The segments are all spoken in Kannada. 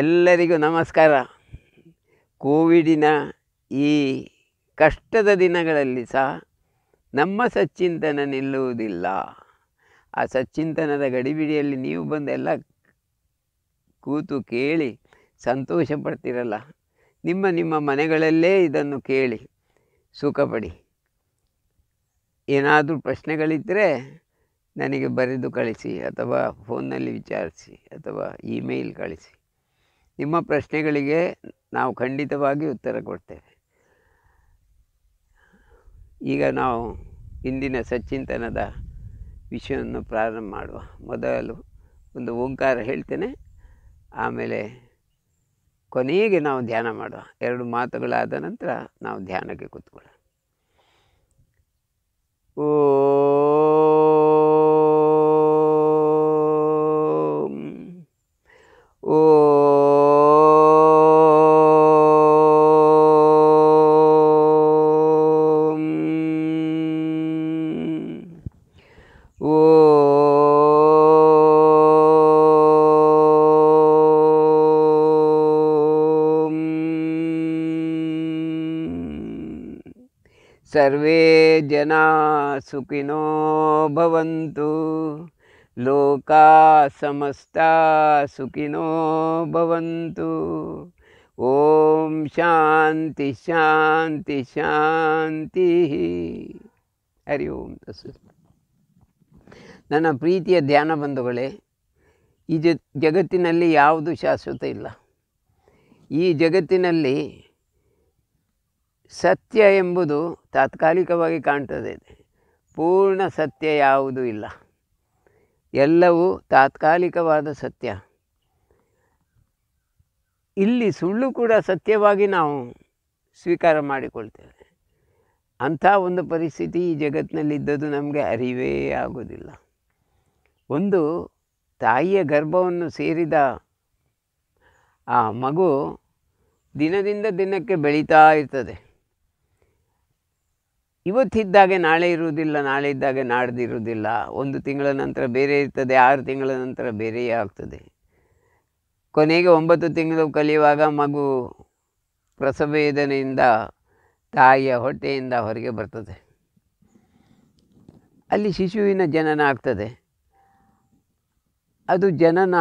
ಎಲ್ಲರಿಗೂ ನಮಸ್ಕಾರ ಕೋವಿಡಿನ ಈ ಕಷ್ಟದ ದಿನಗಳಲ್ಲಿ ಸಹ ನಮ್ಮ ಸಚ್ಚಿಂತನ ನಿಲ್ಲುವುದಿಲ್ಲ ಆ ಸಚ್ಚಿಂತನದ ಗಡಿಬಿಡಿಯಲ್ಲಿ ನೀವು ಎಲ್ಲ ಕೂತು ಕೇಳಿ ಸಂತೋಷ ಪಡ್ತಿರಲ್ಲ ನಿಮ್ಮ ನಿಮ್ಮ ಮನೆಗಳಲ್ಲೇ ಇದನ್ನು ಕೇಳಿ ಸುಖಪಡಿ ಏನಾದರೂ ಪ್ರಶ್ನೆಗಳಿದ್ದರೆ ನನಗೆ ಬರೆದು ಕಳಿಸಿ ಅಥವಾ ಫೋನ್ನಲ್ಲಿ ವಿಚಾರಿಸಿ ಅಥವಾ ಇಮೇಲ್ ಕಳಿಸಿ ನಿಮ್ಮ ಪ್ರಶ್ನೆಗಳಿಗೆ ನಾವು ಖಂಡಿತವಾಗಿ ಉತ್ತರ ಕೊಡ್ತೇವೆ ಈಗ ನಾವು ಇಂದಿನ ಸಚ್ಚಿಂತನದ ವಿಷಯವನ್ನು ಪ್ರಾರಂಭ ಮಾಡುವ ಮೊದಲು ಒಂದು ಓಂಕಾರ ಹೇಳ್ತೇನೆ ಆಮೇಲೆ ಕೊನೆಗೆ ನಾವು ಧ್ಯಾನ ಮಾಡುವ ಎರಡು ಮಾತುಗಳಾದ ನಂತರ ನಾವು ಧ್ಯಾನಕ್ಕೆ ಕೂತ್ಕೊಳ್ಳ ಓ ಓ ಸರ್ವೇ ಜನ ಸುಖಿನೋ ಭವಂತು ಲೋಕಾ ಸಮಸ್ತ ಸುಖಿನೋ ಭವಂತು ಓಂ ಶಾಂತಿ ಶಾಂತಿ ಶಾಂತಿ ಹರಿ ಓಂ ನನ್ನ ಪ್ರೀತಿಯ ಧ್ಯಾನ ಬಂಧುಗಳೇ ಈ ಜಗತ್ತಿನಲ್ಲಿ ಯಾವುದು ಶಾಶ್ವತ ಇಲ್ಲ ಈ ಜಗತ್ತಿನಲ್ಲಿ ಸತ್ಯ ಎಂಬುದು ತಾತ್ಕಾಲಿಕವಾಗಿ ಕಾಣ್ತದೆ ಪೂರ್ಣ ಸತ್ಯ ಯಾವುದೂ ಇಲ್ಲ ಎಲ್ಲವೂ ತಾತ್ಕಾಲಿಕವಾದ ಸತ್ಯ ಇಲ್ಲಿ ಸುಳ್ಳು ಕೂಡ ಸತ್ಯವಾಗಿ ನಾವು ಸ್ವೀಕಾರ ಮಾಡಿಕೊಳ್ತೇವೆ ಅಂಥ ಒಂದು ಪರಿಸ್ಥಿತಿ ಈ ಜಗತ್ತಿನಲ್ಲಿದ್ದದ್ದು ನಮಗೆ ಅರಿವೇ ಆಗೋದಿಲ್ಲ ಒಂದು ತಾಯಿಯ ಗರ್ಭವನ್ನು ಸೇರಿದ ಆ ಮಗು ದಿನದಿಂದ ದಿನಕ್ಕೆ ಬೆಳೀತಾ ಇರ್ತದೆ ಇವತ್ತಿದ್ದಾಗೆ ನಾಳೆ ಇರುವುದಿಲ್ಲ ನಾಳೆ ಇದ್ದಾಗೆ ನಾಡ್ದಿರುವುದಿಲ್ಲ ಒಂದು ತಿಂಗಳ ನಂತರ ಬೇರೆ ಇರ್ತದೆ ಆರು ತಿಂಗಳ ನಂತರ ಬೇರೆಯೇ ಆಗ್ತದೆ ಕೊನೆಗೆ ಒಂಬತ್ತು ತಿಂಗಳು ಕಲಿಯುವಾಗ ಮಗು ಪ್ರಸವೇದನೆಯಿಂದ ತಾಯಿಯ ಹೊಟ್ಟೆಯಿಂದ ಹೊರಗೆ ಬರ್ತದೆ ಅಲ್ಲಿ ಶಿಶುವಿನ ಜನನ ಆಗ್ತದೆ ಅದು ಜನನ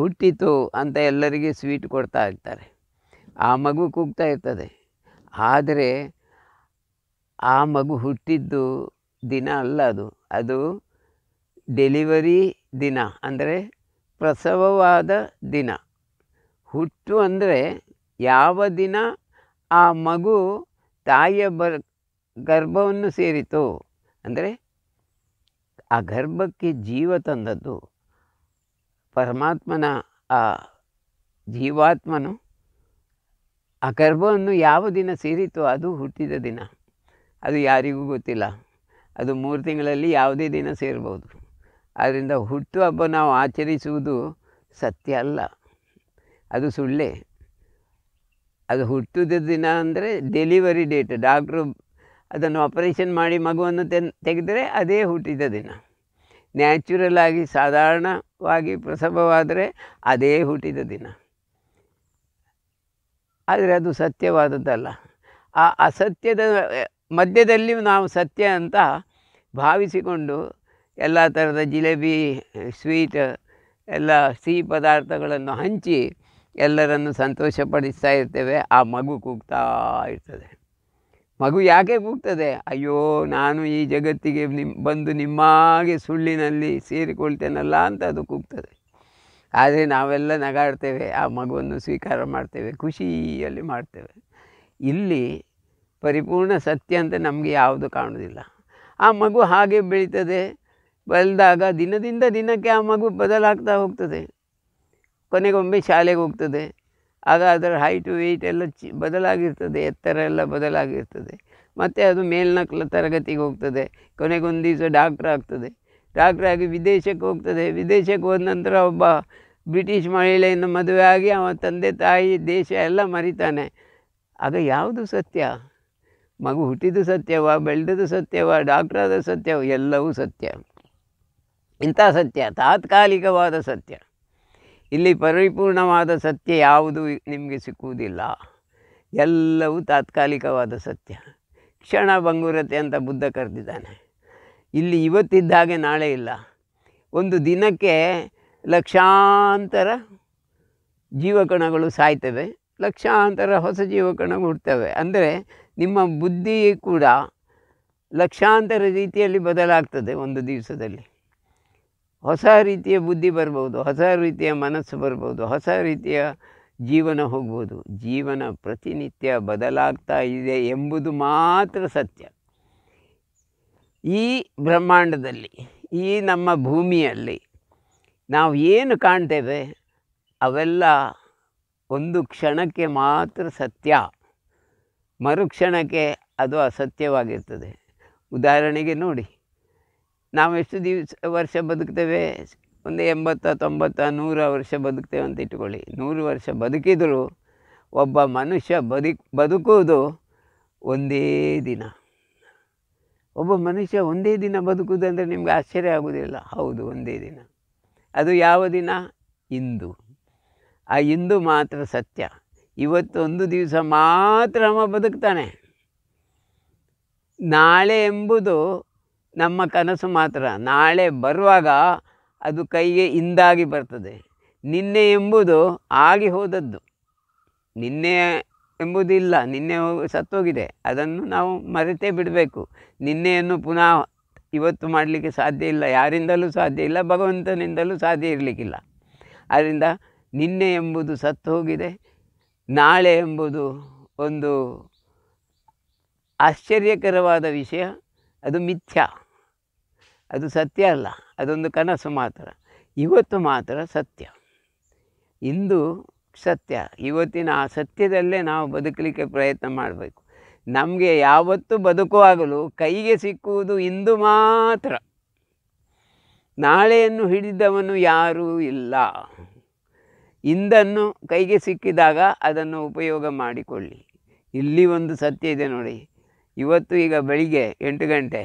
ಹುಟ್ಟಿತು ಅಂತ ಎಲ್ಲರಿಗೆ ಸ್ವೀಟ್ ಕೊಡ್ತಾ ಇರ್ತಾರೆ ಆ ಮಗು ಕೂಗ್ತಾ ಇರ್ತದೆ ಆದರೆ ಆ ಮಗು ಹುಟ್ಟಿದ್ದು ದಿನ ಅಲ್ಲ ಅದು ಅದು ಡೆಲಿವರಿ ದಿನ ಅಂದರೆ ಪ್ರಸವವಾದ ದಿನ ಹುಟ್ಟು ಅಂದರೆ ಯಾವ ದಿನ ಆ ಮಗು ತಾಯಿಯ ಬ ಗರ್ಭವನ್ನು ಸೇರಿತು ಅಂದರೆ ಆ ಗರ್ಭಕ್ಕೆ ಜೀವ ತಂದದ್ದು ಪರಮಾತ್ಮನ ಆ ಜೀವಾತ್ಮನು ಆ ಗರ್ಭವನ್ನು ಯಾವ ದಿನ ಸೇರಿತು ಅದು ಹುಟ್ಟಿದ ದಿನ ಅದು ಯಾರಿಗೂ ಗೊತ್ತಿಲ್ಲ ಅದು ಮೂರು ತಿಂಗಳಲ್ಲಿ ಯಾವುದೇ ದಿನ ಸೇರ್ಬೋದು ಆದ್ದರಿಂದ ಹುಟ್ಟು ಹಬ್ಬ ನಾವು ಆಚರಿಸುವುದು ಸತ್ಯ ಅಲ್ಲ ಅದು ಸುಳ್ಳೇ ಅದು ಹುಟ್ಟಿದ ದಿನ ಅಂದರೆ ಡೆಲಿವರಿ ಡೇಟ್ ಡಾಕ್ಟ್ರು ಅದನ್ನು ಆಪರೇಷನ್ ಮಾಡಿ ಮಗುವನ್ನು ತೆನ್ ತೆಗೆದರೆ ಅದೇ ಹುಟ್ಟಿದ ದಿನ ನ್ಯಾಚುರಲ್ ಆಗಿ ಸಾಧಾರಣವಾಗಿ ಪ್ರಸವವಾದರೆ ಅದೇ ಹುಟ್ಟಿದ ದಿನ ಆದರೆ ಅದು ಸತ್ಯವಾದದ್ದಲ್ಲ ಆ ಅಸತ್ಯದ ಮಧ್ಯದಲ್ಲಿ ನಾವು ಸತ್ಯ ಅಂತ ಭಾವಿಸಿಕೊಂಡು ಎಲ್ಲ ಥರದ ಜಿಲೇಬಿ ಸ್ವೀಟ್ ಎಲ್ಲ ಸಿಹಿ ಪದಾರ್ಥಗಳನ್ನು ಹಂಚಿ ಎಲ್ಲರನ್ನು ಸಂತೋಷಪಡಿಸ್ತಾ ಇರ್ತೇವೆ ಆ ಮಗು ಕೂಗ್ತಾ ಇರ್ತದೆ ಮಗು ಯಾಕೆ ಕೂಗ್ತದೆ ಅಯ್ಯೋ ನಾನು ಈ ಜಗತ್ತಿಗೆ ನಿಮ್ಮ ಬಂದು ನಿಮ್ಮಾಗೆ ಸುಳ್ಳಿನಲ್ಲಿ ಸೇರಿಕೊಳ್ತೇನಲ್ಲ ಅಂತ ಅದು ಕೂಗ್ತದೆ ಆದರೆ ನಾವೆಲ್ಲ ನಗಾಡ್ತೇವೆ ಆ ಮಗುವನ್ನು ಸ್ವೀಕಾರ ಮಾಡ್ತೇವೆ ಖುಷಿಯಲ್ಲಿ ಮಾಡ್ತೇವೆ ಇಲ್ಲಿ ಪರಿಪೂರ್ಣ ಸತ್ಯ ಅಂತ ನಮಗೆ ಯಾವುದು ಕಾಣುವುದಿಲ್ಲ ಆ ಮಗು ಹಾಗೆ ಬೆಳೀತದೆ ಬೆಳೆದಾಗ ದಿನದಿಂದ ದಿನಕ್ಕೆ ಆ ಮಗು ಬದಲಾಗ್ತಾ ಹೋಗ್ತದೆ ಕೊನೆಗೊಮ್ಮೆ ಶಾಲೆಗೆ ಹೋಗ್ತದೆ ಆಗ ಅದರ ಹೈಟು ವೆಯ್ಟ್ ಎಲ್ಲ ಚಿ ಬದಲಾಗಿರ್ತದೆ ಎತ್ತರ ಎಲ್ಲ ಬದಲಾಗಿರ್ತದೆ ಮತ್ತು ಅದು ಮೇಲ್ನಕ್ಲ ತರಗತಿಗೆ ಹೋಗ್ತದೆ ಕೊನೆಗೊಂದು ದಿವಸ ಡಾಕ್ಟ್ರ್ ಆಗ್ತದೆ ಆಗಿ ವಿದೇಶಕ್ಕೆ ಹೋಗ್ತದೆ ವಿದೇಶಕ್ಕೆ ಹೋದ ನಂತರ ಒಬ್ಬ ಬ್ರಿಟಿಷ್ ಮಹಿಳೆಯನ್ನು ಮದುವೆ ಆಗಿ ಅವನ ತಂದೆ ತಾಯಿ ದೇಶ ಎಲ್ಲ ಮರಿತಾನೆ ಆಗ ಯಾವುದು ಸತ್ಯ ಮಗು ಹುಟ್ಟಿದ್ದು ಸತ್ಯವ ಬೆಳೆದದು ಸತ್ಯವ ಡಾಕ್ಟ್ರಾದ ಸತ್ಯವ ಎಲ್ಲವೂ ಸತ್ಯ ಇಂಥ ಸತ್ಯ ತಾತ್ಕಾಲಿಕವಾದ ಸತ್ಯ ಇಲ್ಲಿ ಪರಿಪೂರ್ಣವಾದ ಸತ್ಯ ಯಾವುದು ನಿಮಗೆ ಸಿಕ್ಕುವುದಿಲ್ಲ ಎಲ್ಲವೂ ತಾತ್ಕಾಲಿಕವಾದ ಸತ್ಯ ಕ್ಷಣ ಭಂಗುರತೆ ಅಂತ ಬುದ್ಧ ಕರೆದಿದ್ದಾನೆ ಇಲ್ಲಿ ಇವತ್ತಿದ್ದ ಹಾಗೆ ನಾಳೆ ಇಲ್ಲ ಒಂದು ದಿನಕ್ಕೆ ಲಕ್ಷಾಂತರ ಜೀವಕಣಗಳು ಸಾಯ್ತವೆ ಲಕ್ಷಾಂತರ ಹೊಸ ಜೀವಕಣಗಳು ಹುಡ್ತವೆ ಅಂದರೆ ನಿಮ್ಮ ಬುದ್ಧಿ ಕೂಡ ಲಕ್ಷಾಂತರ ರೀತಿಯಲ್ಲಿ ಬದಲಾಗ್ತದೆ ಒಂದು ದಿವಸದಲ್ಲಿ ಹೊಸ ರೀತಿಯ ಬುದ್ಧಿ ಬರ್ಬೋದು ಹೊಸ ರೀತಿಯ ಮನಸ್ಸು ಬರ್ಬೋದು ಹೊಸ ರೀತಿಯ ಜೀವನ ಹೋಗ್ಬೋದು ಜೀವನ ಪ್ರತಿನಿತ್ಯ ಬದಲಾಗ್ತಾ ಇದೆ ಎಂಬುದು ಮಾತ್ರ ಸತ್ಯ ಈ ಬ್ರಹ್ಮಾಂಡದಲ್ಲಿ ಈ ನಮ್ಮ ಭೂಮಿಯಲ್ಲಿ ನಾವು ಏನು ಕಾಣ್ತೇವೆ ಅವೆಲ್ಲ ಒಂದು ಕ್ಷಣಕ್ಕೆ ಮಾತ್ರ ಸತ್ಯ ಮರುಕ್ಷಣಕ್ಕೆ ಅದು ಅಸತ್ಯವಾಗಿರ್ತದೆ ಉದಾಹರಣೆಗೆ ನೋಡಿ ನಾವು ಎಷ್ಟು ದಿವಸ ವರ್ಷ ಬದುಕ್ತೇವೆ ಒಂದು ಎಂಬತ್ತ ತೊಂಬತ್ತ ನೂರ ವರ್ಷ ಬದುಕ್ತೇವೆ ಅಂತ ಇಟ್ಕೊಳ್ಳಿ ನೂರು ವರ್ಷ ಬದುಕಿದರೂ ಒಬ್ಬ ಮನುಷ್ಯ ಬದುಕ್ ಬದುಕುವುದು ಒಂದೇ ದಿನ ಒಬ್ಬ ಮನುಷ್ಯ ಒಂದೇ ದಿನ ಬದುಕುವುದಂದರೆ ನಿಮ್ಗೆ ಆಶ್ಚರ್ಯ ಆಗುವುದಿಲ್ಲ ಹೌದು ಒಂದೇ ದಿನ ಅದು ಯಾವ ದಿನ ಇಂದು ಆ ಇಂದು ಮಾತ್ರ ಸತ್ಯ ಇವತ್ತೊಂದು ದಿವಸ ಮಾತ್ರ ಅವ ಬದುಕ್ತಾನೆ ನಾಳೆ ಎಂಬುದು ನಮ್ಮ ಕನಸು ಮಾತ್ರ ನಾಳೆ ಬರುವಾಗ ಅದು ಕೈಗೆ ಇಂದಾಗಿ ಬರ್ತದೆ ನಿನ್ನೆ ಎಂಬುದು ಆಗಿ ಹೋದದ್ದು ನಿನ್ನೆ ಎಂಬುದಿಲ್ಲ ನಿನ್ನೆ ಸತ್ತೋಗಿದೆ ಅದನ್ನು ನಾವು ಮರೆತೇ ಬಿಡಬೇಕು ನಿನ್ನೆಯನ್ನು ಪುನಃ ಇವತ್ತು ಮಾಡಲಿಕ್ಕೆ ಸಾಧ್ಯ ಇಲ್ಲ ಯಾರಿಂದಲೂ ಸಾಧ್ಯ ಇಲ್ಲ ಭಗವಂತನಿಂದಲೂ ಸಾಧ್ಯ ಇರಲಿಕ್ಕಿಲ್ಲ ಆದ್ದರಿಂದ ನಿನ್ನೆ ಎಂಬುದು ಸತ್ತು ಹೋಗಿದೆ ನಾಳೆ ಎಂಬುದು ಒಂದು ಆಶ್ಚರ್ಯಕರವಾದ ವಿಷಯ ಅದು ಮಿಥ್ಯ ಅದು ಸತ್ಯ ಅಲ್ಲ ಅದೊಂದು ಕನಸು ಮಾತ್ರ ಇವತ್ತು ಮಾತ್ರ ಸತ್ಯ ಇಂದು ಸತ್ಯ ಇವತ್ತಿನ ಆ ಸತ್ಯದಲ್ಲೇ ನಾವು ಬದುಕಲಿಕ್ಕೆ ಪ್ರಯತ್ನ ಮಾಡಬೇಕು ನಮಗೆ ಯಾವತ್ತೂ ಬದುಕುವಾಗಲೂ ಕೈಗೆ ಸಿಕ್ಕುವುದು ಇಂದು ಮಾತ್ರ ನಾಳೆಯನ್ನು ಹಿಡಿದವನು ಯಾರೂ ಇಲ್ಲ ಇಂದನ್ನು ಕೈಗೆ ಸಿಕ್ಕಿದಾಗ ಅದನ್ನು ಉಪಯೋಗ ಮಾಡಿಕೊಳ್ಳಿ ಇಲ್ಲಿ ಒಂದು ಸತ್ಯ ಇದೆ ನೋಡಿ ಇವತ್ತು ಈಗ ಬೆಳಿಗ್ಗೆ ಎಂಟು ಗಂಟೆ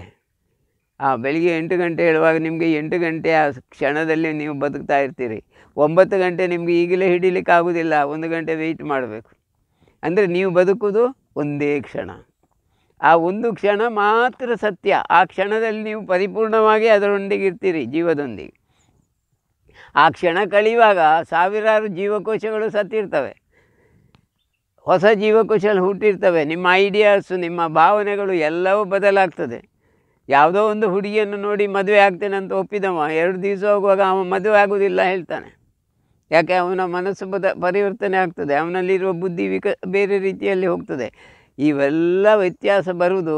ಆ ಬೆಳಿಗ್ಗೆ ಎಂಟು ಗಂಟೆ ಹೇಳುವಾಗ ನಿಮಗೆ ಎಂಟು ಗಂಟೆ ಆ ಕ್ಷಣದಲ್ಲಿ ನೀವು ಬದುಕ್ತಾ ಇರ್ತೀರಿ ಒಂಬತ್ತು ಗಂಟೆ ನಿಮಗೆ ಈಗಲೇ ಹಿಡೀಲಿಕ್ಕೆ ಆಗೋದಿಲ್ಲ ಒಂದು ಗಂಟೆ ವೆಯ್ಟ್ ಮಾಡಬೇಕು ಅಂದರೆ ನೀವು ಬದುಕುವುದು ಒಂದೇ ಕ್ಷಣ ಆ ಒಂದು ಕ್ಷಣ ಮಾತ್ರ ಸತ್ಯ ಆ ಕ್ಷಣದಲ್ಲಿ ನೀವು ಪರಿಪೂರ್ಣವಾಗಿ ಅದರೊಂದಿಗೆ ಇರ್ತೀರಿ ಜೀವದೊಂದಿಗೆ ಆ ಕ್ಷಣ ಕಳೆಯುವಾಗ ಸಾವಿರಾರು ಜೀವಕೋಶಗಳು ಸತ್ತಿರ್ತವೆ ಹೊಸ ಜೀವಕೋಶಗಳು ಹುಟ್ಟಿರ್ತವೆ ನಿಮ್ಮ ಐಡಿಯಾಸು ನಿಮ್ಮ ಭಾವನೆಗಳು ಎಲ್ಲವೂ ಬದಲಾಗ್ತದೆ ಯಾವುದೋ ಒಂದು ಹುಡುಗಿಯನ್ನು ನೋಡಿ ಮದುವೆ ಆಗ್ತೇನೆ ಅಂತ ಒಪ್ಪಿದವ ಎರಡು ದಿವಸ ಹೋಗುವಾಗ ಅವ ಮದುವೆ ಆಗುವುದಿಲ್ಲ ಹೇಳ್ತಾನೆ ಯಾಕೆ ಅವನ ಮನಸ್ಸು ಬದ ಪರಿವರ್ತನೆ ಆಗ್ತದೆ ಅವನಲ್ಲಿರುವ ಬುದ್ಧಿ ವಿಕ ಬೇರೆ ರೀತಿಯಲ್ಲಿ ಹೋಗ್ತದೆ ಇವೆಲ್ಲ ವ್ಯತ್ಯಾಸ ಬರುವುದು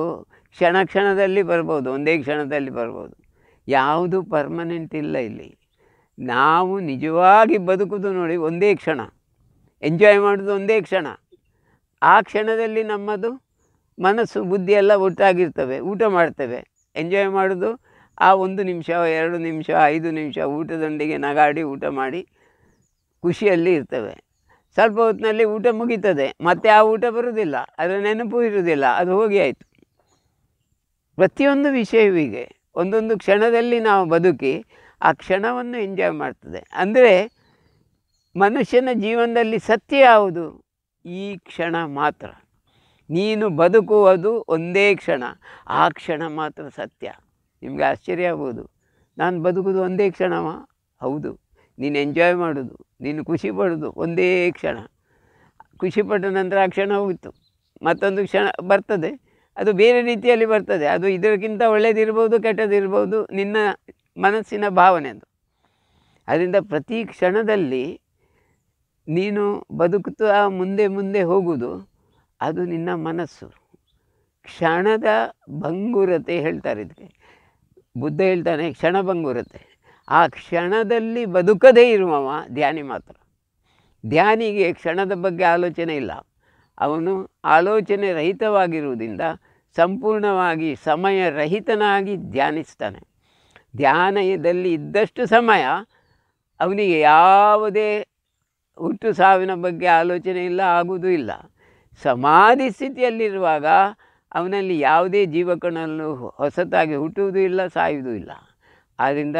ಕ್ಷಣ ಕ್ಷಣದಲ್ಲಿ ಬರ್ಬೋದು ಒಂದೇ ಕ್ಷಣದಲ್ಲಿ ಬರ್ಬೋದು ಯಾವುದು ಪರ್ಮನೆಂಟ್ ಇಲ್ಲ ಇಲ್ಲಿ ನಾವು ನಿಜವಾಗಿ ಬದುಕುದು ನೋಡಿ ಒಂದೇ ಕ್ಷಣ ಎಂಜಾಯ್ ಮಾಡೋದು ಒಂದೇ ಕ್ಷಣ ಆ ಕ್ಷಣದಲ್ಲಿ ನಮ್ಮದು ಮನಸ್ಸು ಬುದ್ಧಿ ಎಲ್ಲ ಒಟ್ಟಾಗಿರ್ತವೆ ಊಟ ಮಾಡ್ತೇವೆ ಎಂಜಾಯ್ ಮಾಡೋದು ಆ ಒಂದು ನಿಮಿಷ ಎರಡು ನಿಮಿಷ ಐದು ನಿಮಿಷ ಊಟದೊಂದಿಗೆ ನಗಾಡಿ ಊಟ ಮಾಡಿ ಖುಷಿಯಲ್ಲಿ ಇರ್ತವೆ ಸ್ವಲ್ಪ ಹೊತ್ತಿನಲ್ಲಿ ಊಟ ಮುಗೀತದೆ ಮತ್ತೆ ಆ ಊಟ ಬರುವುದಿಲ್ಲ ಅದರ ನೆನಪು ಇರುವುದಿಲ್ಲ ಅದು ಹೋಗಿ ಆಯಿತು ಪ್ರತಿಯೊಂದು ವಿಷಯವಿಗೆ ಒಂದೊಂದು ಕ್ಷಣದಲ್ಲಿ ನಾವು ಬದುಕಿ ಆ ಕ್ಷಣವನ್ನು ಎಂಜಾಯ್ ಮಾಡ್ತದೆ ಅಂದರೆ ಮನುಷ್ಯನ ಜೀವನದಲ್ಲಿ ಸತ್ಯ ಯಾವುದು ಈ ಕ್ಷಣ ಮಾತ್ರ ನೀನು ಬದುಕುವುದು ಒಂದೇ ಕ್ಷಣ ಆ ಕ್ಷಣ ಮಾತ್ರ ಸತ್ಯ ನಿಮಗೆ ಆಶ್ಚರ್ಯ ಆಗ್ಬೋದು ನಾನು ಬದುಕುವುದು ಒಂದೇ ಕ್ಷಣವ ಹೌದು ನೀನು ಎಂಜಾಯ್ ಮಾಡೋದು ನೀನು ಖುಷಿ ಪಡೋದು ಒಂದೇ ಕ್ಷಣ ಖುಷಿ ಪಟ್ಟ ನಂತರ ಆ ಕ್ಷಣ ಹೋಗಿತ್ತು ಮತ್ತೊಂದು ಕ್ಷಣ ಬರ್ತದೆ ಅದು ಬೇರೆ ರೀತಿಯಲ್ಲಿ ಬರ್ತದೆ ಅದು ಇದಕ್ಕಿಂತ ಒಳ್ಳೇದಿರ್ಬೋದು ಕೆಟ್ಟದಿರ್ಬೋದು ನಿನ್ನ ಮನಸ್ಸಿನ ಭಾವನೆ ಅದು ಅದರಿಂದ ಪ್ರತಿ ಕ್ಷಣದಲ್ಲಿ ನೀನು ಬದುಕುತ್ತಾ ಮುಂದೆ ಮುಂದೆ ಹೋಗುವುದು ಅದು ನಿನ್ನ ಮನಸ್ಸು ಕ್ಷಣದ ಭಂಗುರತೆ ಹೇಳ್ತಾರೆ ಇದಕ್ಕೆ ಬುದ್ಧ ಹೇಳ್ತಾನೆ ಕ್ಷಣ ಭಂಗುರತೆ ಆ ಕ್ಷಣದಲ್ಲಿ ಬದುಕದೇ ಇರುವವ ಧ್ಯಾನಿ ಮಾತ್ರ ಧ್ಯಾನಿಗೆ ಕ್ಷಣದ ಬಗ್ಗೆ ಆಲೋಚನೆ ಇಲ್ಲ ಅವನು ಆಲೋಚನೆ ರಹಿತವಾಗಿರುವುದರಿಂದ ಸಂಪೂರ್ಣವಾಗಿ ಸಮಯ ರಹಿತನಾಗಿ ಧ್ಯಾನಿಸ್ತಾನೆ ಧ್ಯಾನದಲ್ಲಿ ಇದ್ದಷ್ಟು ಸಮಯ ಅವನಿಗೆ ಯಾವುದೇ ಹುಟ್ಟು ಸಾವಿನ ಬಗ್ಗೆ ಆಲೋಚನೆ ಇಲ್ಲ ಆಗುವುದೂ ಇಲ್ಲ ಸಮಾಧಿ ಸ್ಥಿತಿಯಲ್ಲಿರುವಾಗ ಅವನಲ್ಲಿ ಯಾವುದೇ ಜೀವಕಣಲ್ಲೂ ಹೊಸತಾಗಿ ಹುಟ್ಟುವುದೂ ಇಲ್ಲ ಸಾಯುವುದೂ ಇಲ್ಲ ಆದ್ದರಿಂದ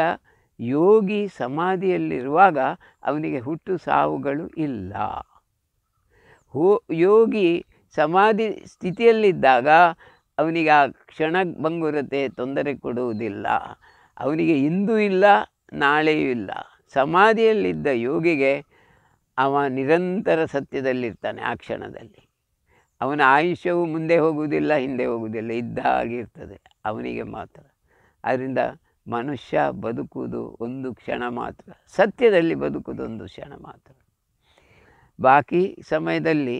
ಯೋಗಿ ಸಮಾಧಿಯಲ್ಲಿರುವಾಗ ಅವನಿಗೆ ಹುಟ್ಟು ಸಾವುಗಳು ಇಲ್ಲ ಹೋ ಯೋಗಿ ಸಮಾಧಿ ಸ್ಥಿತಿಯಲ್ಲಿದ್ದಾಗ ಅವನಿಗೆ ಆ ಕ್ಷಣ ಭಂಗುರತೆ ತೊಂದರೆ ಕೊಡುವುದಿಲ್ಲ ಅವನಿಗೆ ಇಂದು ಇಲ್ಲ ನಾಳೆಯೂ ಇಲ್ಲ ಸಮಾಧಿಯಲ್ಲಿದ್ದ ಯೋಗಿಗೆ ಅವ ನಿರಂತರ ಸತ್ಯದಲ್ಲಿರ್ತಾನೆ ಆ ಕ್ಷಣದಲ್ಲಿ ಅವನ ಆಯುಷ್ಯವು ಮುಂದೆ ಹೋಗುವುದಿಲ್ಲ ಹಿಂದೆ ಹೋಗುವುದಿಲ್ಲ ಇದ್ದ ಹಾಗಿರ್ತದೆ ಅವನಿಗೆ ಮಾತ್ರ ಆದ್ದರಿಂದ ಮನುಷ್ಯ ಬದುಕುವುದು ಒಂದು ಕ್ಷಣ ಮಾತ್ರ ಸತ್ಯದಲ್ಲಿ ಬದುಕುವುದು ಒಂದು ಕ್ಷಣ ಮಾತ್ರ ಬಾಕಿ ಸಮಯದಲ್ಲಿ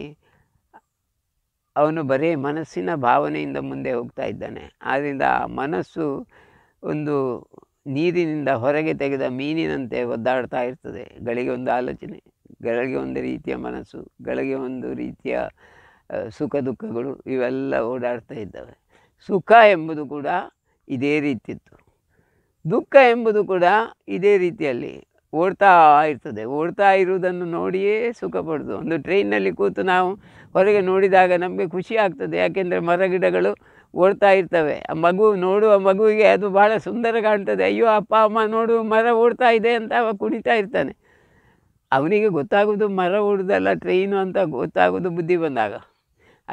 ಅವನು ಬರೀ ಮನಸ್ಸಿನ ಭಾವನೆಯಿಂದ ಮುಂದೆ ಹೋಗ್ತಾ ಇದ್ದಾನೆ ಆದ್ದರಿಂದ ಆ ಮನಸ್ಸು ಒಂದು ನೀರಿನಿಂದ ಹೊರಗೆ ತೆಗೆದ ಮೀನಿನಂತೆ ಒದ್ದಾಡ್ತಾ ಇರ್ತದೆ ಗಳಿಗೆ ಒಂದು ಆಲೋಚನೆ ಗಳಿಗೆ ಒಂದು ರೀತಿಯ ಮನಸ್ಸು ಗಳಿಗೆ ಒಂದು ರೀತಿಯ ಸುಖ ದುಃಖಗಳು ಇವೆಲ್ಲ ಓಡಾಡ್ತಾ ಇದ್ದಾವೆ ಸುಖ ಎಂಬುದು ಕೂಡ ಇದೇ ರೀತಿತ್ತು ದುಃಖ ಎಂಬುದು ಕೂಡ ಇದೇ ರೀತಿಯಲ್ಲಿ ಓಡ್ತಾ ಇರ್ತದೆ ಓಡ್ತಾ ಇರುವುದನ್ನು ನೋಡಿಯೇ ಸುಖ ಪಡೋದು ಒಂದು ಟ್ರೈನಲ್ಲಿ ಕೂತು ನಾವು ಹೊರಗೆ ನೋಡಿದಾಗ ನಮಗೆ ಖುಷಿ ಆಗ್ತದೆ ಯಾಕೆಂದರೆ ಮರಗಿಡಗಳು ಓಡ್ತಾ ಇರ್ತವೆ ಆ ಮಗು ನೋಡುವ ಮಗುವಿಗೆ ಅದು ಭಾಳ ಸುಂದರ ಕಾಣ್ತದೆ ಅಯ್ಯೋ ಅಪ್ಪ ಅಮ್ಮ ನೋಡು ಮರ ಓಡ್ತಾ ಇದೆ ಅಂತ ಅವ ಕುಣಿತಾ ಇರ್ತಾನೆ ಅವನಿಗೆ ಗೊತ್ತಾಗೋದು ಮರ ಓಡುದಲ್ಲ ಟ್ರೈನು ಅಂತ ಗೊತ್ತಾಗೋದು ಬುದ್ಧಿ ಬಂದಾಗ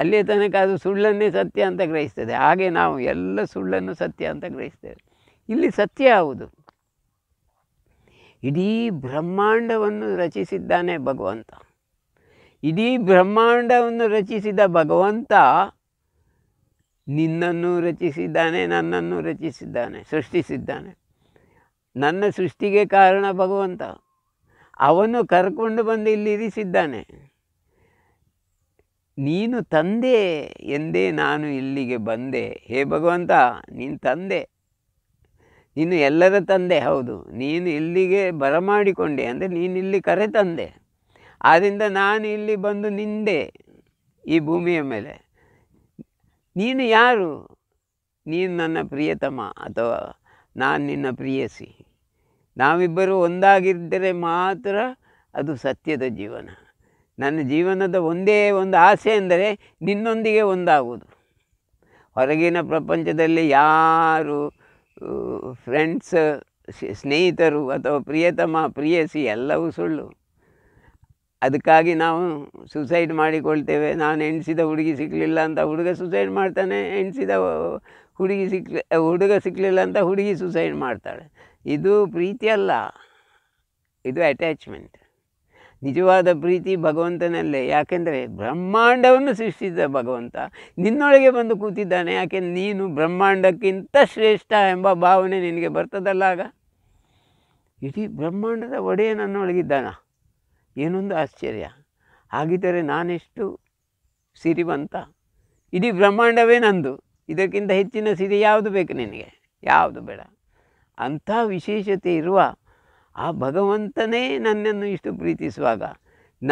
ಅಲ್ಲಿಯ ತನಕ ಅದು ಸುಳ್ಳನ್ನೇ ಸತ್ಯ ಅಂತ ಗ್ರಹಿಸ್ತದೆ ಹಾಗೆ ನಾವು ಎಲ್ಲ ಸುಳ್ಳನ್ನು ಸತ್ಯ ಅಂತ ಗ್ರಹಿಸ್ತೇವೆ ಇಲ್ಲಿ ಸತ್ಯ ಯಾವುದು ಇಡೀ ಬ್ರಹ್ಮಾಂಡವನ್ನು ರಚಿಸಿದ್ದಾನೆ ಭಗವಂತ ಇಡೀ ಬ್ರಹ್ಮಾಂಡವನ್ನು ರಚಿಸಿದ ಭಗವಂತ ನಿನ್ನನ್ನು ರಚಿಸಿದ್ದಾನೆ ನನ್ನನ್ನು ರಚಿಸಿದ್ದಾನೆ ಸೃಷ್ಟಿಸಿದ್ದಾನೆ ನನ್ನ ಸೃಷ್ಟಿಗೆ ಕಾರಣ ಭಗವಂತ ಅವನು ಕರ್ಕೊಂಡು ಬಂದು ಇಲ್ಲಿ ಇರಿಸಿದ್ದಾನೆ ನೀನು ತಂದೆ ಎಂದೇ ನಾನು ಇಲ್ಲಿಗೆ ಬಂದೆ ಹೇ ಭಗವಂತ ನೀನು ತಂದೆ ನೀನು ಎಲ್ಲರ ತಂದೆ ಹೌದು ನೀನು ಇಲ್ಲಿಗೆ ಬರಮಾಡಿಕೊಂಡೆ ಅಂದರೆ ನೀನು ಇಲ್ಲಿ ಕರೆ ತಂದೆ ಆದ್ದರಿಂದ ನಾನು ಇಲ್ಲಿ ಬಂದು ನಿಂದೆ ಈ ಭೂಮಿಯ ಮೇಲೆ ನೀನು ಯಾರು ನೀನು ನನ್ನ ಪ್ರಿಯತಮ ಅಥವಾ ನಾನು ನಿನ್ನ ಪ್ರಿಯಸಿ ನಾವಿಬ್ಬರು ಒಂದಾಗಿದ್ದರೆ ಮಾತ್ರ ಅದು ಸತ್ಯದ ಜೀವನ ನನ್ನ ಜೀವನದ ಒಂದೇ ಒಂದು ಆಸೆ ಅಂದರೆ ನಿನ್ನೊಂದಿಗೆ ಒಂದಾಗುವುದು ಹೊರಗಿನ ಪ್ರಪಂಚದಲ್ಲಿ ಯಾರು ಫ್ರೆಂಡ್ಸ್ ಸ್ನೇಹಿತರು ಅಥವಾ ಪ್ರಿಯತಮ ಪ್ರಿಯಸಿ ಎಲ್ಲವೂ ಸುಳ್ಳು ಅದಕ್ಕಾಗಿ ನಾವು ಸುಸೈಡ್ ಮಾಡಿಕೊಳ್ತೇವೆ ನಾನು ಎಣಿಸಿದ ಹುಡುಗಿ ಸಿಗಲಿಲ್ಲ ಅಂತ ಹುಡುಗ ಸುಸೈಡ್ ಮಾಡ್ತಾನೆ ಎಣಿಸಿದ ಹುಡುಗಿ ಸಿಕ್ಲಿ ಹುಡುಗ ಸಿಗಲಿಲ್ಲ ಅಂತ ಹುಡುಗಿ ಸುಸೈಡ್ ಮಾಡ್ತಾಳೆ ಇದು ಪ್ರೀತಿ ಅಲ್ಲ ಇದು ಅಟ್ಯಾಚ್ಮೆಂಟ್ ನಿಜವಾದ ಪ್ರೀತಿ ಭಗವಂತನಲ್ಲೇ ಯಾಕೆಂದರೆ ಬ್ರಹ್ಮಾಂಡವನ್ನು ಸೃಷ್ಟಿಸಿದ ಭಗವಂತ ನಿನ್ನೊಳಗೆ ಬಂದು ಕೂತಿದ್ದಾನೆ ಯಾಕೆ ನೀನು ಬ್ರಹ್ಮಾಂಡಕ್ಕಿಂತ ಶ್ರೇಷ್ಠ ಎಂಬ ಭಾವನೆ ನಿನಗೆ ಬರ್ತದಲ್ಲ ಆಗ ಇಡೀ ಬ್ರಹ್ಮಾಂಡದ ಒಡೆಯ ನನ್ನೊಳಗಿದ್ದಾನ ಏನೊಂದು ಆಶ್ಚರ್ಯ ಹಾಗಿದ್ದರೆ ನಾನೆಷ್ಟು ಸಿರಿವಂತ ಇಡೀ ಬ್ರಹ್ಮಾಂಡವೇ ನಂದು ಇದಕ್ಕಿಂತ ಹೆಚ್ಚಿನ ಸಿರಿ ಯಾವುದು ಬೇಕು ನಿನಗೆ ಯಾವುದು ಬೇಡ ಅಂಥ ವಿಶೇಷತೆ ಇರುವ ಆ ಭಗವಂತನೇ ನನ್ನನ್ನು ಇಷ್ಟು ಪ್ರೀತಿಸುವಾಗ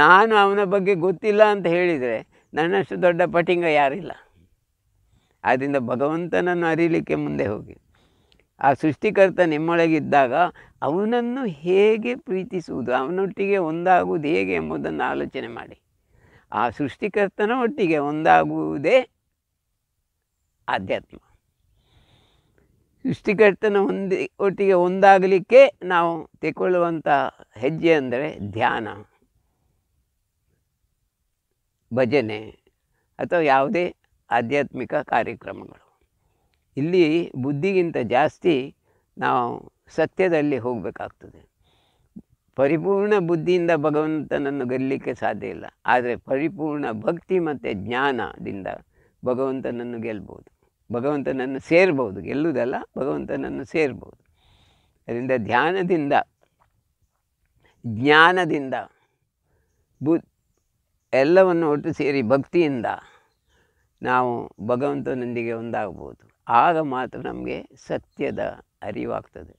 ನಾನು ಅವನ ಬಗ್ಗೆ ಗೊತ್ತಿಲ್ಲ ಅಂತ ಹೇಳಿದರೆ ನನ್ನಷ್ಟು ದೊಡ್ಡ ಪಟಿಂಗ ಯಾರಿಲ್ಲ ಆದ್ದರಿಂದ ಭಗವಂತನನ್ನು ಅರಿಲಿಕ್ಕೆ ಮುಂದೆ ಹೋಗಿ ಆ ಸೃಷ್ಟಿಕರ್ತ ನಿಮ್ಮೊಳಗಿದ್ದಾಗ ಅವನನ್ನು ಹೇಗೆ ಪ್ರೀತಿಸುವುದು ಅವನೊಟ್ಟಿಗೆ ಒಂದಾಗುವುದು ಹೇಗೆ ಎಂಬುದನ್ನು ಆಲೋಚನೆ ಮಾಡಿ ಆ ಸೃಷ್ಟಿಕರ್ತನ ಒಟ್ಟಿಗೆ ಒಂದಾಗುವುದೇ ಆಧ್ಯಾತ್ಮ ಸೃಷ್ಟಿಕರ್ತನ ಒಂದಿ ಒಟ್ಟಿಗೆ ಒಂದಾಗಲಿಕ್ಕೆ ನಾವು ತೆಗೊಳ್ಳುವಂಥ ಹೆಜ್ಜೆ ಅಂದರೆ ಧ್ಯಾನ ಭಜನೆ ಅಥವಾ ಯಾವುದೇ ಆಧ್ಯಾತ್ಮಿಕ ಕಾರ್ಯಕ್ರಮಗಳು ಇಲ್ಲಿ ಬುದ್ಧಿಗಿಂತ ಜಾಸ್ತಿ ನಾವು ಸತ್ಯದಲ್ಲಿ ಹೋಗಬೇಕಾಗ್ತದೆ ಪರಿಪೂರ್ಣ ಬುದ್ಧಿಯಿಂದ ಭಗವಂತನನ್ನು ಗೆಲ್ಲಲಿಕ್ಕೆ ಸಾಧ್ಯ ಇಲ್ಲ ಆದರೆ ಪರಿಪೂರ್ಣ ಭಕ್ತಿ ಮತ್ತು ಜ್ಞಾನದಿಂದ ಭಗವಂತನನ್ನು ಗೆಲ್ಬೋದು ಭಗವಂತನನ್ನು ಸೇರ್ಬೋದು ಗೆಲ್ಲುವುದಲ್ಲ ಭಗವಂತನನ್ನು ಸೇರ್ಬೋದು ಅದರಿಂದ ಧ್ಯಾನದಿಂದ ಜ್ಞಾನದಿಂದ ಬು ಎಲ್ಲವನ್ನು ಒಟ್ಟು ಸೇರಿ ಭಕ್ತಿಯಿಂದ ನಾವು ಭಗವಂತನೊಂದಿಗೆ ಒಂದಾಗ್ಬೋದು ಆಗ ಮಾತ್ರ ನಮಗೆ ಸತ್ಯದ ಅರಿವಾಗ್ತದೆ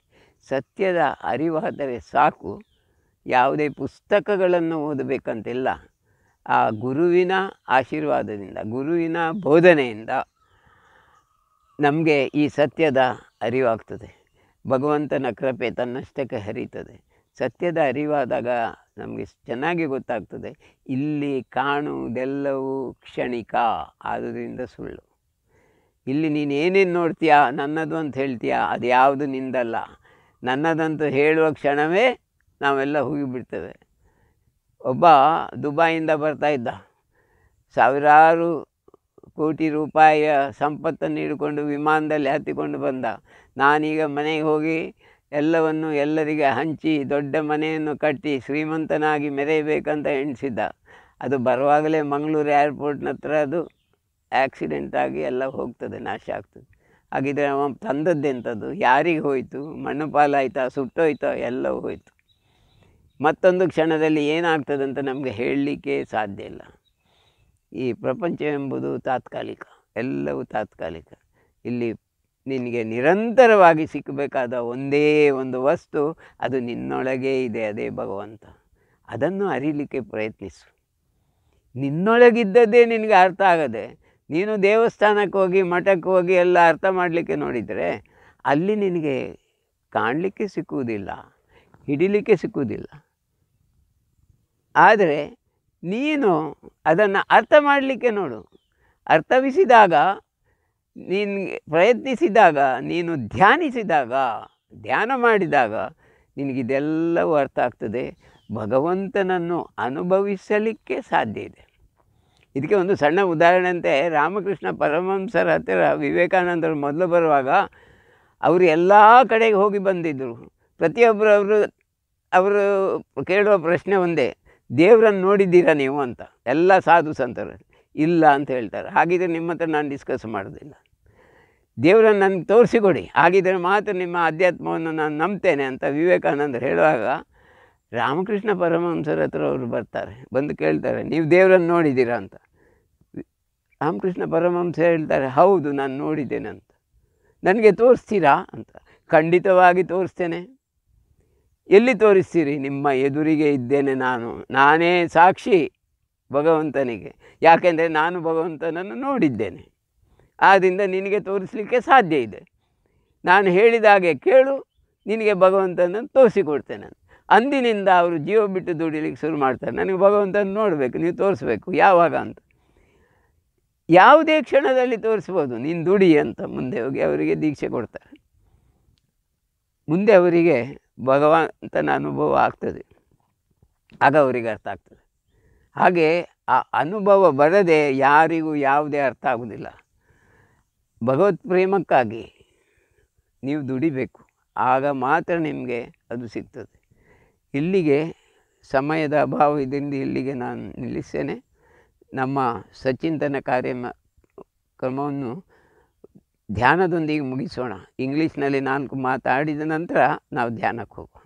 ಸತ್ಯದ ಅರಿವಾದರೆ ಸಾಕು ಯಾವುದೇ ಪುಸ್ತಕಗಳನ್ನು ಓದಬೇಕಂತಿಲ್ಲ ಆ ಗುರುವಿನ ಆಶೀರ್ವಾದದಿಂದ ಗುರುವಿನ ಬೋಧನೆಯಿಂದ ನಮಗೆ ಈ ಸತ್ಯದ ಅರಿವಾಗ್ತದೆ ಭಗವಂತನ ಕೃಪೆ ತನ್ನಷ್ಟಕ್ಕೆ ಹರಿತದೆ ಸತ್ಯದ ಅರಿವಾದಾಗ ನಮಗೆ ಚೆನ್ನಾಗಿ ಗೊತ್ತಾಗ್ತದೆ ಇಲ್ಲಿ ಕಾಣುವುದೆಲ್ಲವೂ ಕ್ಷಣಿಕ ಆದುದರಿಂದ ಸುಳ್ಳು ಇಲ್ಲಿ ನೀನು ಏನೇನು ನೋಡ್ತೀಯಾ ನನ್ನದು ಅಂತ ಹೇಳ್ತೀಯಾ ಅದು ಯಾವುದು ನಿಂದಲ್ಲ ನನ್ನದಂತೂ ಹೇಳುವ ಕ್ಷಣವೇ ನಾವೆಲ್ಲ ಹೋಗಿಬಿಡ್ತೇವೆ ಒಬ್ಬ ದುಬಾಯಿಂದ ಬರ್ತಾ ಇದ್ದ ಸಾವಿರಾರು ಕೋಟಿ ರೂಪಾಯಿಯ ಸಂಪತ್ತನ್ನು ಹಿಡ್ಕೊಂಡು ವಿಮಾನದಲ್ಲಿ ಹತ್ತಿಕೊಂಡು ಬಂದ ನಾನೀಗ ಮನೆಗೆ ಹೋಗಿ ಎಲ್ಲವನ್ನು ಎಲ್ಲರಿಗೆ ಹಂಚಿ ದೊಡ್ಡ ಮನೆಯನ್ನು ಕಟ್ಟಿ ಶ್ರೀಮಂತನಾಗಿ ಮೆರೆಯಬೇಕಂತ ಎಣಿಸಿದ್ದ ಅದು ಬರುವಾಗಲೇ ಮಂಗಳೂರು ಏರ್ಪೋರ್ಟ್ನ ಹತ್ರ ಅದು ಆಕ್ಸಿಡೆಂಟ್ ಆಗಿ ಎಲ್ಲ ಹೋಗ್ತದೆ ನಾಶ ಆಗ್ತದೆ ಹಾಗಿದ್ರೆ ಅವ ತಂದದ್ದೆಂಥದ್ದು ಯಾರಿಗೆ ಹೋಯಿತು ಮಣ್ಣು ಪಾಲಾಯ್ತಾ ಸುಟ್ಟೋಯ್ತಾ ಎಲ್ಲವೂ ಹೋಯಿತು ಮತ್ತೊಂದು ಕ್ಷಣದಲ್ಲಿ ಏನಾಗ್ತದೆ ಅಂತ ನಮಗೆ ಹೇಳಲಿಕ್ಕೆ ಸಾಧ್ಯ ಇಲ್ಲ ಈ ಪ್ರಪಂಚ ಎಂಬುದು ತಾತ್ಕಾಲಿಕ ಎಲ್ಲವೂ ತಾತ್ಕಾಲಿಕ ಇಲ್ಲಿ ನಿನಗೆ ನಿರಂತರವಾಗಿ ಸಿಕ್ಕಬೇಕಾದ ಒಂದೇ ಒಂದು ವಸ್ತು ಅದು ನಿನ್ನೊಳಗೇ ಇದೆ ಅದೇ ಭಗವಂತ ಅದನ್ನು ಅರಿಲಿಕ್ಕೆ ಪ್ರಯತ್ನಿಸು ನಿನ್ನೊಳಗಿದ್ದದ್ದೇ ನಿನಗೆ ಅರ್ಥ ಆಗದೆ ನೀನು ದೇವಸ್ಥಾನಕ್ಕೆ ಹೋಗಿ ಮಠಕ್ಕೆ ಹೋಗಿ ಎಲ್ಲ ಅರ್ಥ ಮಾಡಲಿಕ್ಕೆ ನೋಡಿದರೆ ಅಲ್ಲಿ ನಿನಗೆ ಕಾಣಲಿಕ್ಕೆ ಸಿಕ್ಕುವುದಿಲ್ಲ ಹಿಡಿಲಿಕ್ಕೆ ಸಿಕ್ಕುವುದಿಲ್ಲ ಆದರೆ ನೀನು ಅದನ್ನು ಅರ್ಥ ಮಾಡಲಿಕ್ಕೆ ನೋಡು ಅರ್ಥವಿಸಿದಾಗ ನಿನಗೆ ಪ್ರಯತ್ನಿಸಿದಾಗ ನೀನು ಧ್ಯಾನಿಸಿದಾಗ ಧ್ಯಾನ ಮಾಡಿದಾಗ ನಿನಗಿದೆಲ್ಲವೂ ಅರ್ಥ ಆಗ್ತದೆ ಭಗವಂತನನ್ನು ಅನುಭವಿಸಲಿಕ್ಕೆ ಸಾಧ್ಯ ಇದೆ ಇದಕ್ಕೆ ಒಂದು ಸಣ್ಣ ಉದಾಹರಣೆ ಅಂತೆ ರಾಮಕೃಷ್ಣ ಪರಮಹಂಸರ ಹತ್ತಿರ ವಿವೇಕಾನಂದರು ಮೊದಲು ಬರುವಾಗ ಅವರು ಎಲ್ಲ ಕಡೆಗೆ ಹೋಗಿ ಬಂದಿದ್ದರು ಪ್ರತಿಯೊಬ್ಬರು ಅವರು ಅವರು ಕೇಳುವ ಪ್ರಶ್ನೆ ಒಂದೇ ದೇವರನ್ನು ನೋಡಿದ್ದೀರಾ ನೀವು ಅಂತ ಎಲ್ಲ ಸಾಧು ಸಂತರು ಇಲ್ಲ ಅಂತ ಹೇಳ್ತಾರೆ ಹಾಗಿದ್ರೆ ನಿಮ್ಮ ಹತ್ರ ನಾನು ಡಿಸ್ಕಸ್ ಮಾಡೋದಿಲ್ಲ ದೇವರನ್ನು ನನಗೆ ತೋರಿಸಿಕೊಡಿ ಹಾಗಿದ್ರೆ ಮಾತ್ರ ನಿಮ್ಮ ಅಧ್ಯಾತ್ಮವನ್ನು ನಾನು ನಂಬ್ತೇನೆ ಅಂತ ವಿವೇಕಾನಂದರು ಹೇಳುವಾಗ ರಾಮಕೃಷ್ಣ ಪರಮಹಂಸರ ಹತ್ರ ಅವರು ಬರ್ತಾರೆ ಬಂದು ಕೇಳ್ತಾರೆ ನೀವು ದೇವರನ್ನು ನೋಡಿದ್ದೀರಾ ಅಂತ ರಾಮಕೃಷ್ಣ ಪರಮಹಂಸ ಹೇಳ್ತಾರೆ ಹೌದು ನಾನು ನೋಡಿದ್ದೇನೆ ಅಂತ ನನಗೆ ತೋರಿಸ್ತೀರಾ ಅಂತ ಖಂಡಿತವಾಗಿ ತೋರಿಸ್ತೇನೆ ಎಲ್ಲಿ ತೋರಿಸ್ತೀರಿ ನಿಮ್ಮ ಎದುರಿಗೆ ಇದ್ದೇನೆ ನಾನು ನಾನೇ ಸಾಕ್ಷಿ ಭಗವಂತನಿಗೆ ಯಾಕೆಂದರೆ ನಾನು ಭಗವಂತನನ್ನು ನೋಡಿದ್ದೇನೆ ಆದ್ದರಿಂದ ನಿನಗೆ ತೋರಿಸಲಿಕ್ಕೆ ಸಾಧ್ಯ ಇದೆ ನಾನು ಹೇಳಿದಾಗೆ ಕೇಳು ನಿನಗೆ ಭಗವಂತನನ್ನು ತೋರಿಸಿಕೊಡ್ತೇನೆ ಅಂದಿನಿಂದ ಅವರು ಜೀವ ಬಿಟ್ಟು ದುಡಿಲಿಕ್ಕೆ ಶುರು ಮಾಡ್ತಾರೆ ನನಗೆ ಭಗವಂತನ ನೋಡಬೇಕು ನೀವು ತೋರಿಸ್ಬೇಕು ಯಾವಾಗ ಅಂತ ಯಾವುದೇ ಕ್ಷಣದಲ್ಲಿ ತೋರಿಸ್ಬೋದು ನೀನು ದುಡಿ ಅಂತ ಮುಂದೆ ಹೋಗಿ ಅವರಿಗೆ ದೀಕ್ಷೆ ಕೊಡ್ತಾರೆ ಮುಂದೆ ಅವರಿಗೆ ಭಗವಂತನ ಅನುಭವ ಆಗ್ತದೆ ಆಗ ಅವರಿಗೆ ಅರ್ಥ ಆಗ್ತದೆ ಹಾಗೆ ಆ ಅನುಭವ ಬರದೆ ಯಾರಿಗೂ ಯಾವುದೇ ಅರ್ಥ ಆಗೋದಿಲ್ಲ ಭಗವತ್ ಪ್ರೇಮಕ್ಕಾಗಿ ನೀವು ದುಡಿಬೇಕು ಆಗ ಮಾತ್ರ ನಿಮಗೆ ಅದು ಸಿಗ್ತದೆ ಇಲ್ಲಿಗೆ ಸಮಯದ ಅಭಾವ ಇದರಿಂದ ಇಲ್ಲಿಗೆ ನಾನು ನಿಲ್ಲಿಸ್ತೇನೆ ನಮ್ಮ ಸಚಿಂತನ ಕಾರ್ಯ ಕ್ರಮವನ್ನು ಧ್ಯಾನದೊಂದಿಗೆ ಮುಗಿಸೋಣ ಇಂಗ್ಲೀಷ್ನಲ್ಲಿ ನಾನು ಮಾತಾಡಿದ ನಂತರ ನಾವು ಧ್ಯಾನಕ್ಕೆ ಹೋಗೋಣ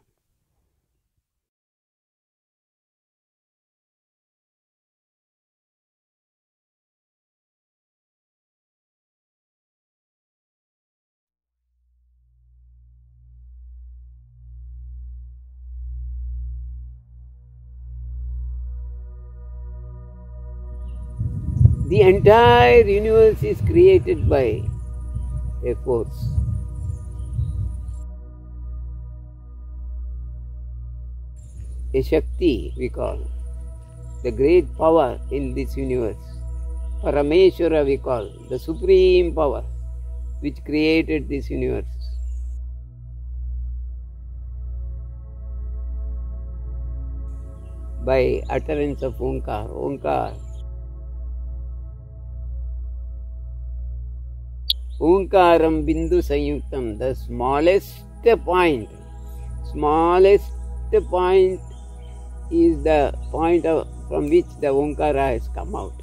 The entire universe is created by a force. A Shakti, we call the great power in this universe. Parameshwara, we call the supreme power which created this universe. By utterance of Omkar, Omkar Umkaram Bindu Sayuktam, the smallest point. Smallest point is the point from which the Omkara has come out.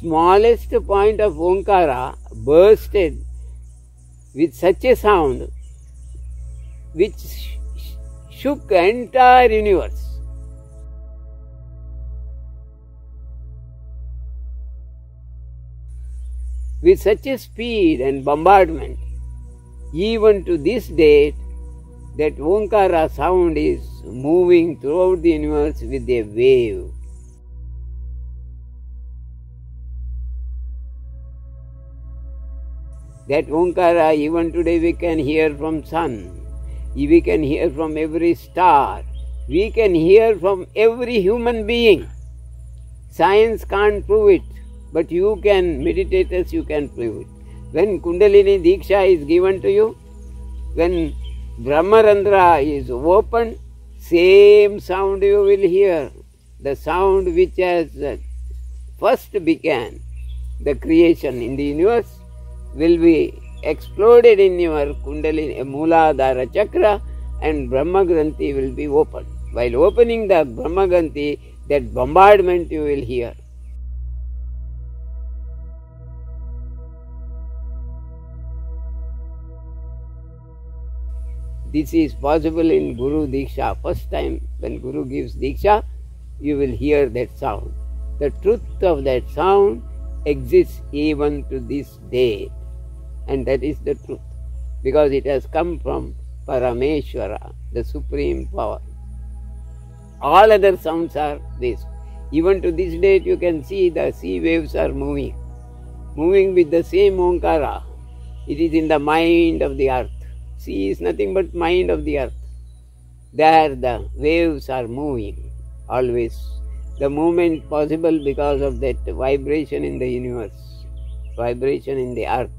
Smallest point of Omkara bursted with such a sound which shook entire universe. with such a speed and bombardment, even to this date, that Vankara sound is moving throughout the universe with a wave. That Vankara, even today we can hear from sun, we can hear from every star, we can hear from every human being. Science can't prove it but you can, meditators, you can pray. When Kundalini Diksha is given to you, when Brahmarandra is open, same sound you will hear. The sound which has uh, first began the creation in the universe will be exploded in your Kundalini uh, Muladhara Chakra and Brahmagranthi will be opened. While opening the Brahmagranthi, that bombardment you will hear. This is possible in Guru Diksha. First time when Guru gives Diksha, you will hear that sound. The truth of that sound exists even to this day. And that is the truth. Because it has come from Parameshwara, the supreme power. All other sounds are this. Even to this date, you can see the sea waves are moving, moving with the same onkara. It is in the mind of the earth. Sea is nothing but mind of the earth. There the waves are moving always. The movement possible because of that vibration in the universe, vibration in the earth,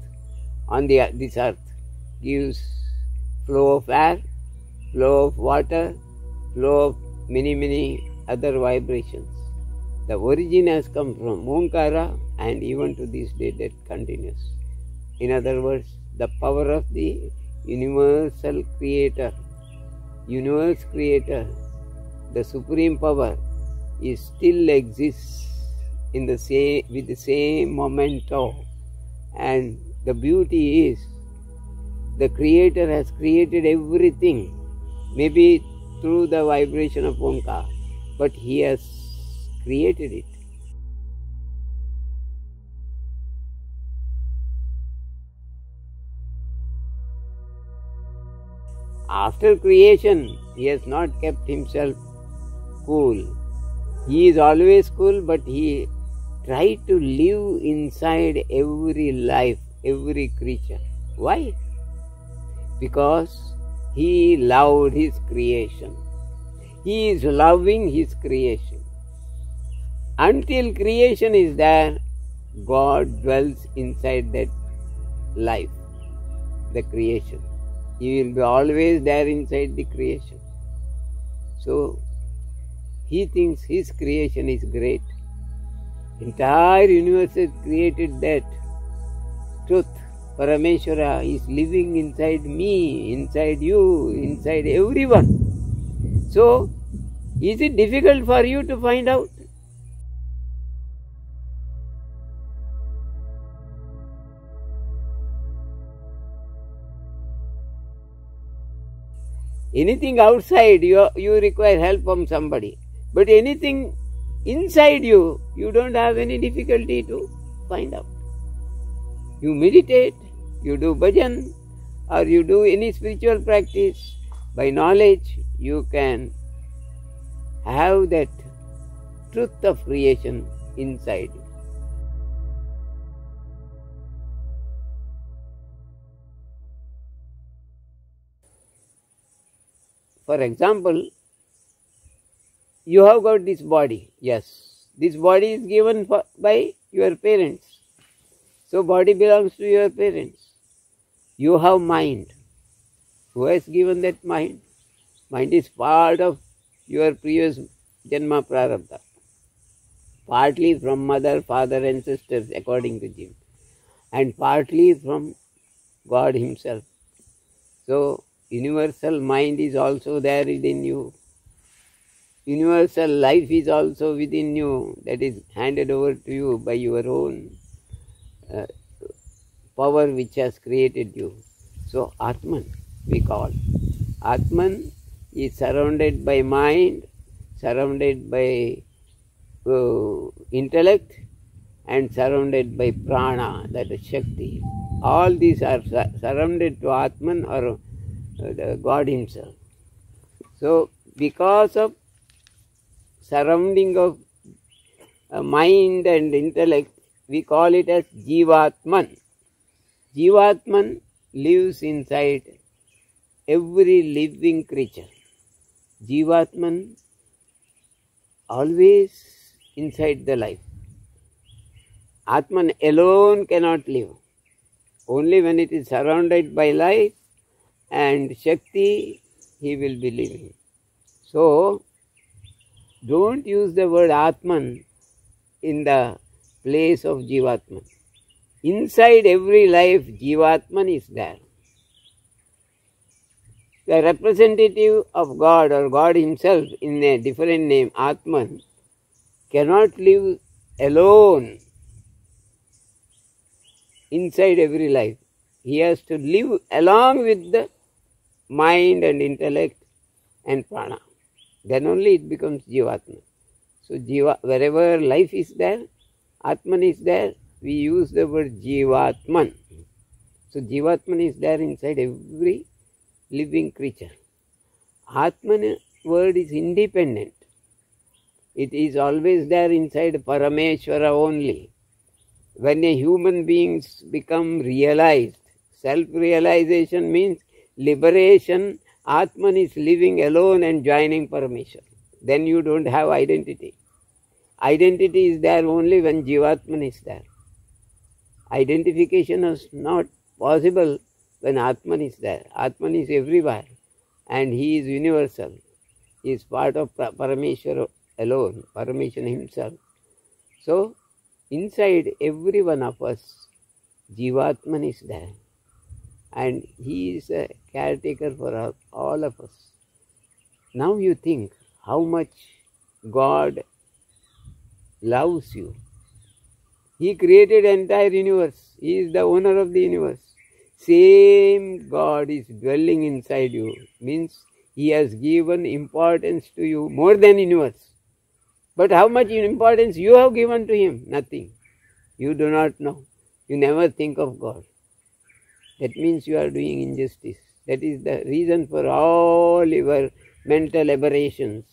on the this earth gives flow of air, flow of water, flow of many many other vibrations. The origin has come from Omkara and even to this day that continues. In other words, the power of the universal creator universe creator the supreme power is still exists in the same with the same memento and the beauty is the creator has created everything maybe through the vibration of omkar but he has created it after creation, he has not kept himself cool. He is always cool, but he tried to live inside every life, every creature. Why? Because he loved his creation. He is loving his creation. Until creation is there, God dwells inside that life, the creation. He will be always there inside the creation. So he thinks his creation is great. Entire universe is created that truth. Parameshwara is living inside me, inside you, inside everyone. So, is it difficult for you to find out? Anything outside, you, you require help from somebody. But anything inside you, you don't have any difficulty to find out. You meditate, you do bhajan, or you do any spiritual practice. By knowledge, you can have that truth of creation inside you. For example, you have got this body, yes. This body is given for, by your parents. So body belongs to your parents. You have mind. Who has given that mind? Mind is part of your previous Janma Prarabdha. Partly from mother, father and sisters according to Jim. And partly from God himself. So Universal mind is also there within you. Universal life is also within you, that is handed over to you by your own uh, power which has created you. So, Atman we call. Atman is surrounded by mind, surrounded by uh, intellect, and surrounded by prana, that is Shakti. All these are su surrounded to Atman or the God Himself. So, because of surrounding of mind and intellect, we call it as Jivatman. Jivatman lives inside every living creature. Jivatman always inside the life. Atman alone cannot live. Only when it is surrounded by life, and Shakti, he will be living. So, don't use the word Atman in the place of Jivatman. Inside every life, Jivatman is there. The representative of God or God Himself in a different name, Atman, cannot live alone inside every life. He has to live along with the mind and intellect and prana. Then only it becomes jivatma. So jiva, wherever life is there, Atman is there, we use the word jivatman. So jivatman is there inside every living creature. Atman word is independent. It is always there inside Parameshwara only. When a human beings become realized, self-realization means liberation, Atman is living alone and joining permission. Then you don't have identity. Identity is there only when Jivatman is there. Identification is not possible when Atman is there. Atman is everywhere and he is universal. He is part of Parameshwar alone, Parameshwar himself. So, inside every one of us, Jivatman is there and He is a caretaker for all of us. Now you think how much God loves you. He created entire universe. He is the owner of the universe. Same God is dwelling inside you. Means He has given importance to you more than universe. But how much importance you have given to Him? Nothing. You do not know. You never think of God that means you are doing injustice. That is the reason for all your mental aberrations,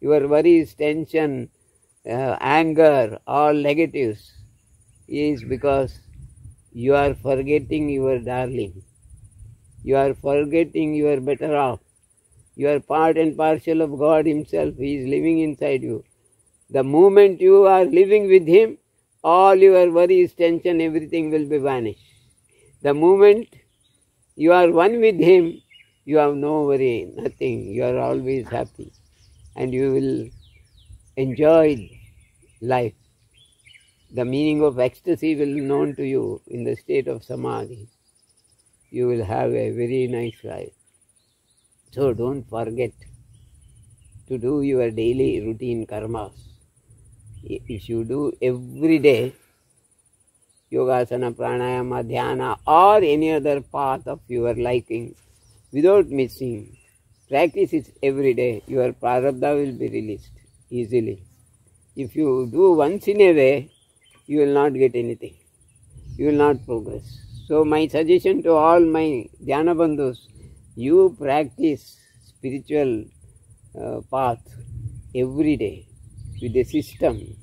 your worries, tension, uh, anger, all negatives is because you are forgetting your darling. You are forgetting you are better off. You are part and parcel of God Himself. He is living inside you. The moment you are living with Him, all your worries, tension, everything will be vanished. The moment you are one with Him, you have no worry, nothing. You are always happy and you will enjoy life. The meaning of ecstasy will be known to you in the state of samadhi. You will have a very nice life. So don't forget to do your daily routine karmas. If you do every day, yogasana, pranayama, dhyana, or any other path of your liking without missing. Practice it every day. Your prarabdha will be released easily. If you do once in a way, you will not get anything. You will not progress. So my suggestion to all my dhyana bandhus, you practice spiritual uh, path every day with a system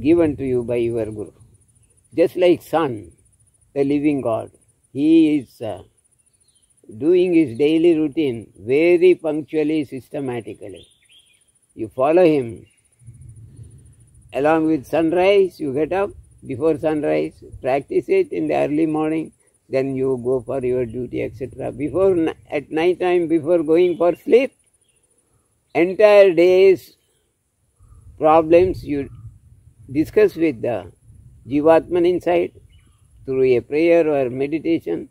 given to you by your Guru. Just like sun, the living God, he is uh, doing his daily routine very punctually, systematically. You follow him. Along with sunrise, you get up before sunrise, practice it in the early morning, then you go for your duty, etc. Before at night time, before going for sleep, entire days problems you discuss with the Jivatman inside through a prayer or meditation,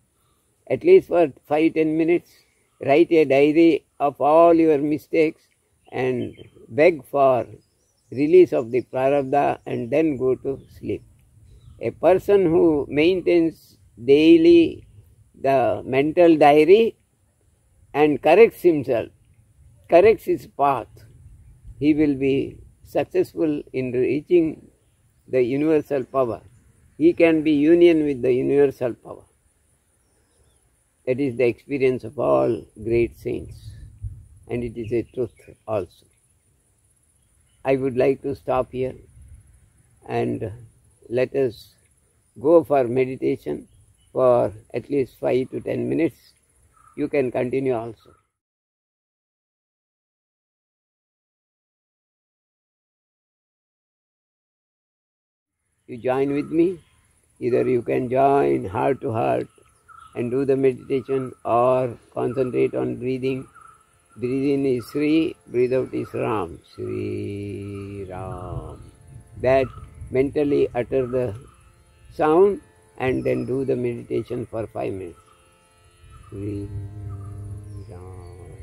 at least for 5 10 minutes. Write a diary of all your mistakes and beg for release of the prarabdha and then go to sleep. A person who maintains daily the mental diary and corrects himself, corrects his path, he will be successful in reaching the universal power. He can be union with the universal power. That is the experience of all great saints, and it is a truth also. I would like to stop here and let us go for meditation for at least 5 to 10 minutes. You can continue also. You join with me? Either you can join heart to heart and do the meditation or concentrate on breathing. Breathe in is Sri, breathe out is Ram. Sri Ram. That mentally utter the sound and then do the meditation for five minutes. Sri Ram.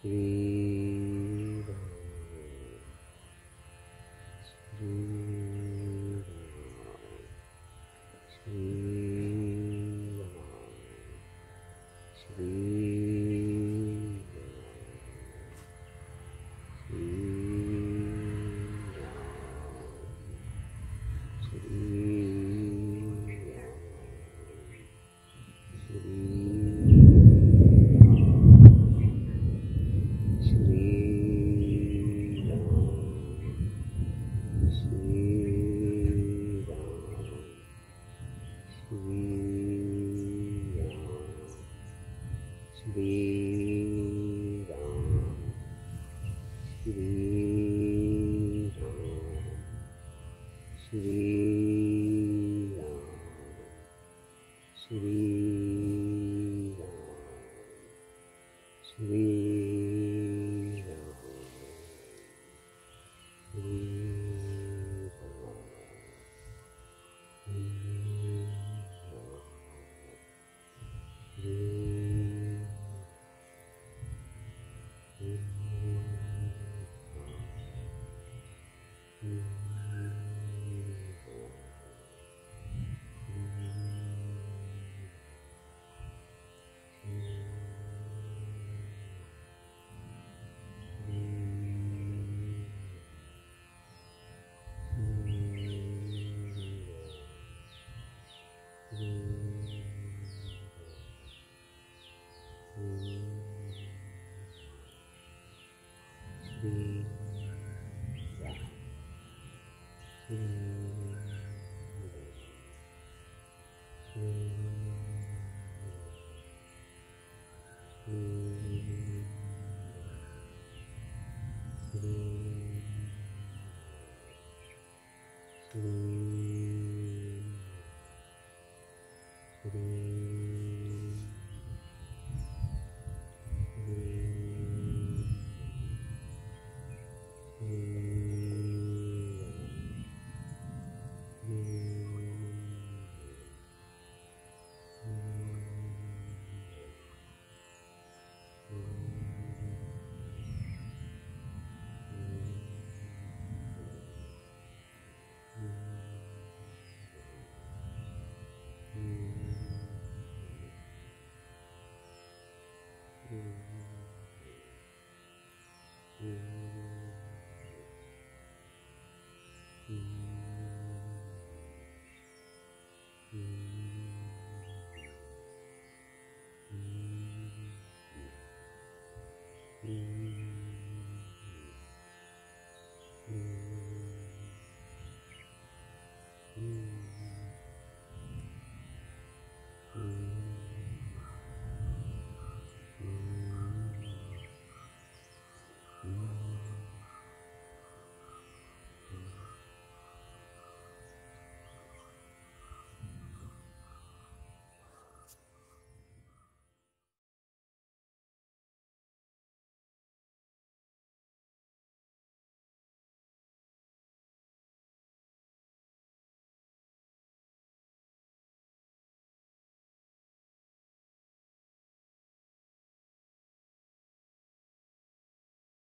Sri Mm. Hmm.